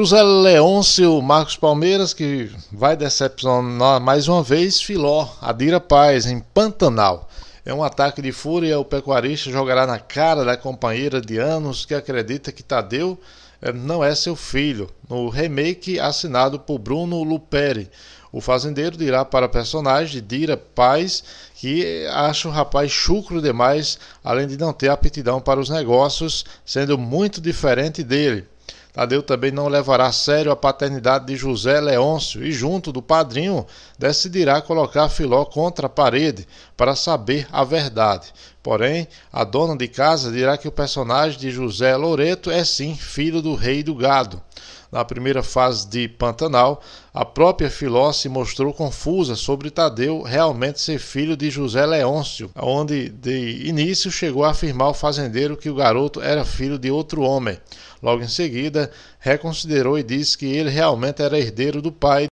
José Leôncio Marcos Palmeiras, que vai decepcionar mais uma vez, Filó, Adira Paz, em Pantanal. É um ataque de fúria, o pecuarista jogará na cara da companheira de anos que acredita que Tadeu eh, não é seu filho, no remake assinado por Bruno Luperi. O fazendeiro dirá para a personagem Dira Paz que acha o rapaz chucro demais, além de não ter aptidão para os negócios, sendo muito diferente dele. Tadeu também não levará a sério a paternidade de José Leôncio e, junto do padrinho, decidirá colocar Filó contra a parede para saber a verdade. Porém, a dona de casa dirá que o personagem de José Loreto é sim filho do rei do gado na primeira fase de Pantanal, a própria Filó se mostrou confusa sobre Tadeu realmente ser filho de José Leôncio, onde de início chegou a afirmar o fazendeiro que o garoto era filho de outro homem. Logo em seguida, reconsiderou e disse que ele realmente era herdeiro do pai